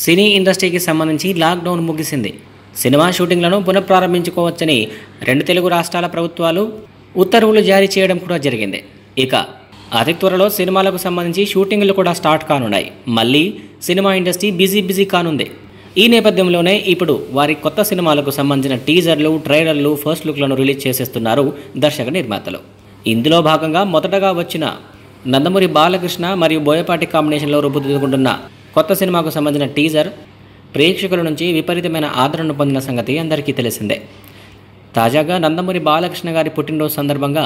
సినీ ఇండస్ట్రీకి సంబంధించి లాక్డౌన్ ముగిసింది సినిమా షూటింగ్లను పునఃప్రారంభించుకోవచ్చని రెండు తెలుగు రాష్ట్రాల ప్రభుత్వాలు ఉత్తర్వులు జారీ చేయడం కూడా జరిగింది ఇక అతి త్వరలో సినిమాలకు సంబంధించి షూటింగ్లు కూడా స్టార్ట్ కానున్నాయి మళ్ళీ సినిమా ఇండస్ట్రీ బిజీ బిజీ కానుంది ఈ నేపథ్యంలోనే ఇప్పుడు వారి కొత్త సినిమాలకు సంబంధించిన టీజర్లు ట్రైలర్లు ఫస్ట్ లుక్లను రిలీజ్ చేసేస్తున్నారు దర్శక నిర్మాతలు ఇందులో భాగంగా మొదటగా వచ్చిన నందమూరి బాలకృష్ణ మరియు బోయపాటి కాంబినేషన్లో రూపుదిద్దుకుంటున్న కొత్త సినిమాకు సంబంధించిన టీజర్ ప్రేక్షకుల నుంచి విపరీతమైన ఆదరణను పొందిన సంగతి అందరికీ తెలిసిందే తాజాగా నందమూరి బాలకృష్ణ గారి పుట్టినరోజు సందర్భంగా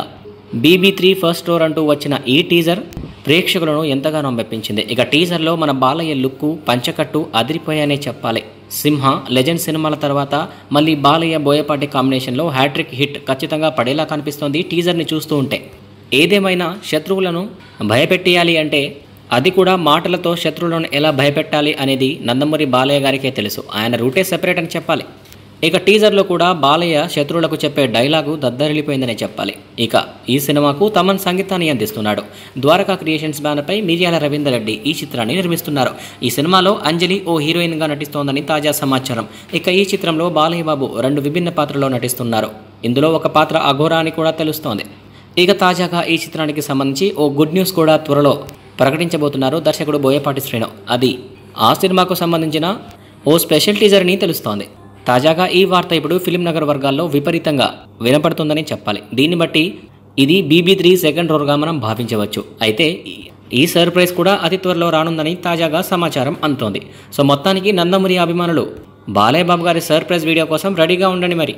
బీబీ త్రీ ఫస్ట్ స్టోర్ అంటూ వచ్చిన ఈ టీజర్ ప్రేక్షకులను ఎంతగానో మెప్పించింది ఇక టీజర్లో మన బాలయ్య లుక్కు పంచకట్టు అదిరిపోయానే చెప్పాలి సింహ లెజెండ్ సినిమాల తర్వాత మళ్ళీ బాలయ్య బోయపాటి కాంబినేషన్లో హ్యాట్రిక్ హిట్ ఖచ్చితంగా పడేలా కనిపిస్తోంది టీజర్ని చూస్తూ ఉంటే ఏదేమైనా శత్రువులను భయపెట్టేయాలి అంటే అది కూడా మాటలతో శత్రువులను ఎలా భయపెట్టాలి అనేది నందమూరి బాలయ్య గారికే తెలుసు ఆయన రూటే సెపరేట్ అని చెప్పాలి ఇక టీజర్లో కూడా బాలయ్య శత్రువులకు చెప్పే డైలాగు దద్దరిల్లిపోయిందనే చెప్పాలి ఇక ఈ సినిమాకు తమన్ సంగీతాన్ని అందిస్తున్నాడు ద్వారకా క్రియేషన్స్ బ్యానర్పై మిర్యాల రవీందర్ రెడ్డి ఈ చిత్రాన్ని నిర్మిస్తున్నారు ఈ సినిమాలో అంజలి ఓ హీరోయిన్గా నటిస్తోందని తాజా సమాచారం ఇక ఈ చిత్రంలో బాలయ్య బాబు రెండు విభిన్న పాత్రలో నటిస్తున్నారు ఇందులో ఒక పాత్ర అఘోరా అని కూడా తెలుస్తోంది ఇక తాజాగా ఈ చిత్రానికి సంబంధించి ఓ గుడ్ న్యూస్ కూడా త్వరలో ప్రకటించబోతున్నారు దర్శకుడు బోయపాటి శ్రీను అది ఆ సినిమాకు సంబంధించిన ఓ స్పెషల్ టీజర్ని తెలుస్తోంది తాజాగా ఈ వార్త ఇప్పుడు ఫిలిం నగర్ వర్గాల్లో విపరీతంగా వినపడుతుందని చెప్పాలి దీన్ని బట్టి ఇది బీబీ త్రీ సెకండ్ రోర్గా మనం భావించవచ్చు అయితే ఈ సర్ప్రైజ్ కూడా అతి త్వరలో రానుందని తాజాగా సమాచారం అందుతోంది సో మొత్తానికి నందమూరి అభిమానులు బాలయ్య బాబు గారి సర్ప్రైజ్ వీడియో కోసం రెడీగా ఉండండి మరి